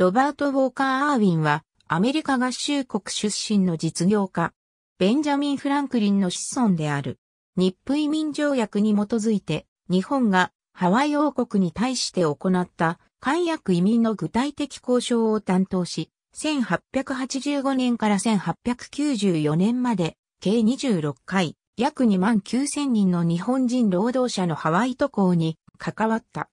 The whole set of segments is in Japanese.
ロバート・ウォーカー・アーウィンは、アメリカ合衆国出身の実業家、ベンジャミン・フランクリンの子孫である。日プ移民条約に基づいて、日本がハワイ王国に対して行った海約移民の具体的交渉を担当し、1885年から1894年まで、計26回、約2万9000人の日本人労働者のハワイ渡航に関わった。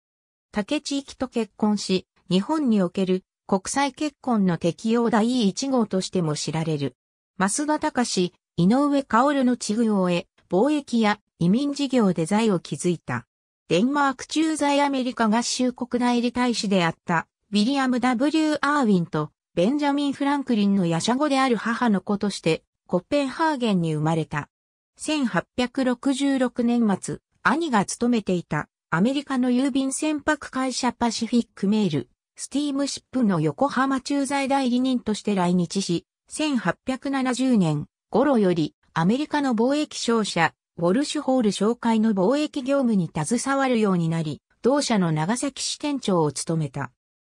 竹地域と結婚し、日本における国際結婚の適用第1号としても知られる。増田隆、井上薫の地具を得、貿易や移民事業で財を築いた。デンマーク駐在アメリカ合衆国代理大使であった、ウィリアム・ W・ アーウィンと、ベンジャミン・フランクリンのヤシャ語である母の子として、コッペンハーゲンに生まれた。1866年末、兄が勤めていたアメリカの郵便船舶会社パシフィックメールスティームシップの横浜駐在代理人として来日し、1870年頃よりアメリカの貿易商社、ウォルシュホール紹介の貿易業務に携わるようになり、同社の長崎支店長を務めた。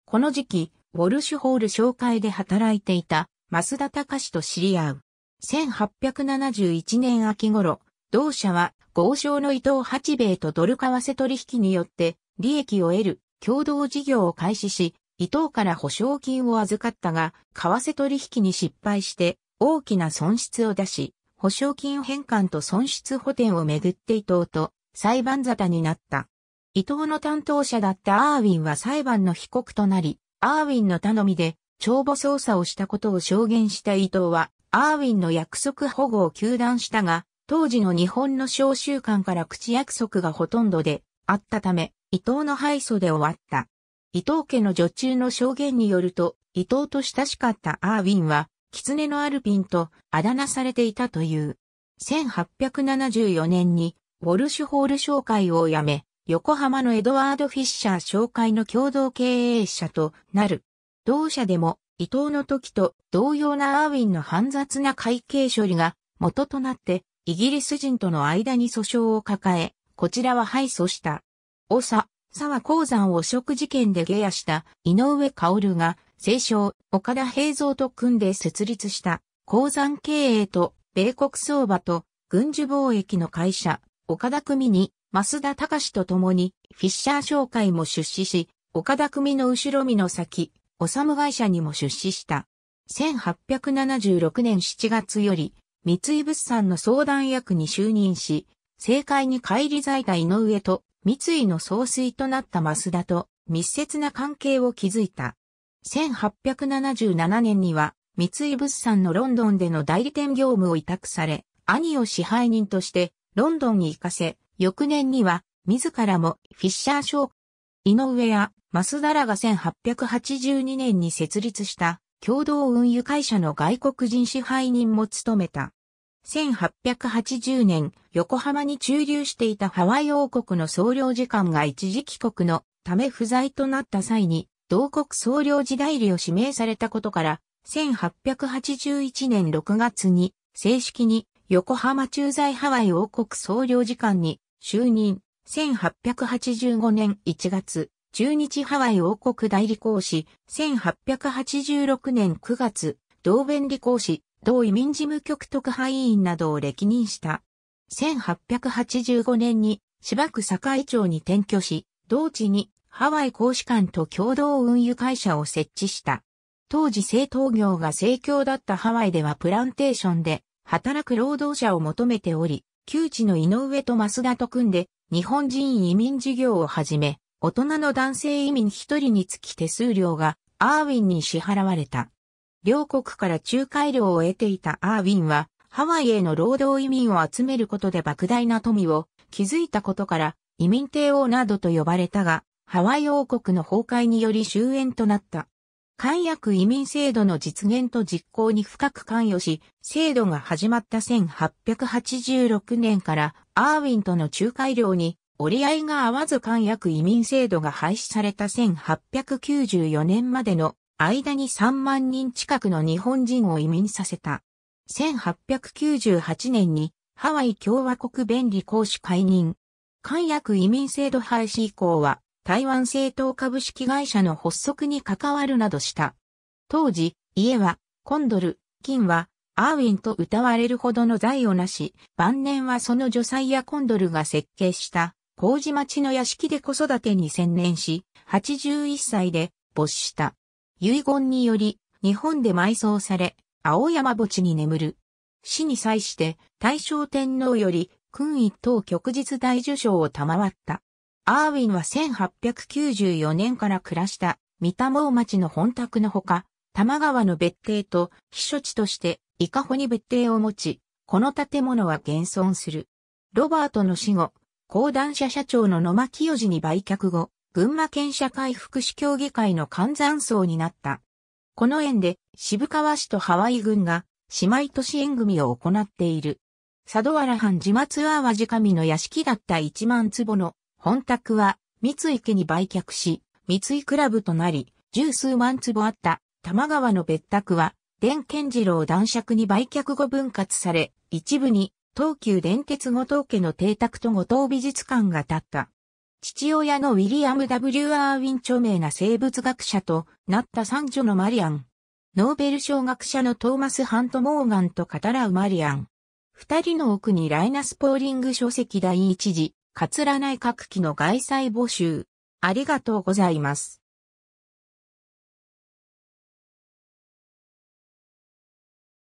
この時期、ウォルシュホール紹介で働いていた増田隆と知り合う。1871年秋頃、同社は豪商の伊藤八兵衛とドル為替取引によって利益を得る共同事業を開始し、伊藤から保証金を預かったが、為替取引に失敗して大きな損失を出し、保証金返還と損失補填をめぐって伊藤と裁判沙汰になった。伊藤の担当者だったアーウィンは裁判の被告となり、アーウィンの頼みで帳簿操作をしたことを証言した伊藤は、アーウィンの約束保護を求断したが、当時の日本の召集官から口約束がほとんどであったため、伊藤の敗訴で終わった。伊藤家の女中の証言によると、伊藤と親しかったアーウィンは、狐のアルピンとあだ名されていたという。1874年に、ウォルシュホール商会を辞め、横浜のエドワード・フィッシャー商会の共同経営者となる。同社でも伊藤の時と同様なアーウィンの煩雑な会計処理が元となってイギリス人との間に訴訟を抱え、こちらは敗訴した。さ、沢鉱山汚職事件で下野した井上薫が、清少、岡田平蔵と組んで設立した鉱山経営と米国相場と軍需貿易の会社、岡田組に、増田隆と共にフィッシャー商会も出資し、岡田組の後ろ身の先、おさむ会社にも出資した。1876年7月より、三井物産の相談役に就任し、政界に返り咲いた井上と三井の総帥となった増田と密接な関係を築いた。1877年には三井物産のロンドンでの代理店業務を委託され、兄を支配人としてロンドンに行かせ、翌年には自らもフィッシャー商井上や増田らが1882年に設立した共同運輸会社の外国人支配人も務めた。1880年、横浜に駐留していたハワイ王国の総領事館が一時帰国のため不在となった際に、同国総領事代理を指名されたことから、1881年6月に正式に横浜駐在ハワイ王国総領事館に就任。1885年1月、中日ハワイ王国代理公使、1886年9月、同弁理公使、同移民事務局特派員などを歴任した。1885年に芝区堺町に転居し、同地にハワイ公使館と共同運輸会社を設置した。当時製糖業が盛況だったハワイではプランテーションで働く労働者を求めており、旧地の井上と増田と組んで日本人移民事業を始め、大人の男性移民一人につき手数料がアーウィンに支払われた。両国から仲介料を得ていたアーウィンは、ハワイへの労働移民を集めることで莫大な富を築いたことから、移民帝王などと呼ばれたが、ハワイ王国の崩壊により終焉となった。解約移民制度の実現と実行に深く関与し、制度が始まった1886年からアーウィンとの仲介料に折り合いが合わず解約移民制度が廃止された1894年までの間に3万人近くの日本人を移民させた。1898年にハワイ共和国便利公師解任。韓約移民制度廃止以降は台湾政党株式会社の発足に関わるなどした。当時、家はコンドル、金はアーウィンと歌われるほどの財をなし、晩年はその女才やコンドルが設計した麹町の屋敷で子育てに専念し、81歳で没した。遺言により、日本で埋葬され、青山墓地に眠る。死に際して、大正天皇より、君一等旭日大綬章を賜った。アーウィンは1894年から暮らした、三田毛町の本宅のほか、多摩川の別邸と避暑地として、伊香保に別邸を持ち、この建物は現存する。ロバートの死後、講談社社長の野間清二に売却後、群馬県社会福祉協議会の観山層になった。この縁で渋川市とハワイ軍が姉妹都市縁組を行っている。佐渡原藩自末阿波地神の屋敷だった1万坪の本宅は三井家に売却し、三井クラブとなり、十数万坪あった玉川の別宅は、伝賢次郎男爵に売却後分割され、一部に東急電鉄後藤家の邸宅と後藤美術館が建った。父親のウィリアム・ W・ アーウィン著名な生物学者となった三女のマリアン。ノーベル賞学者のトーマス・ハント・モーガンと語らうマリアン。二人の奥にライナス・ポーリング書籍第一次、カツラ内閣期の外細募集。ありがとうございます。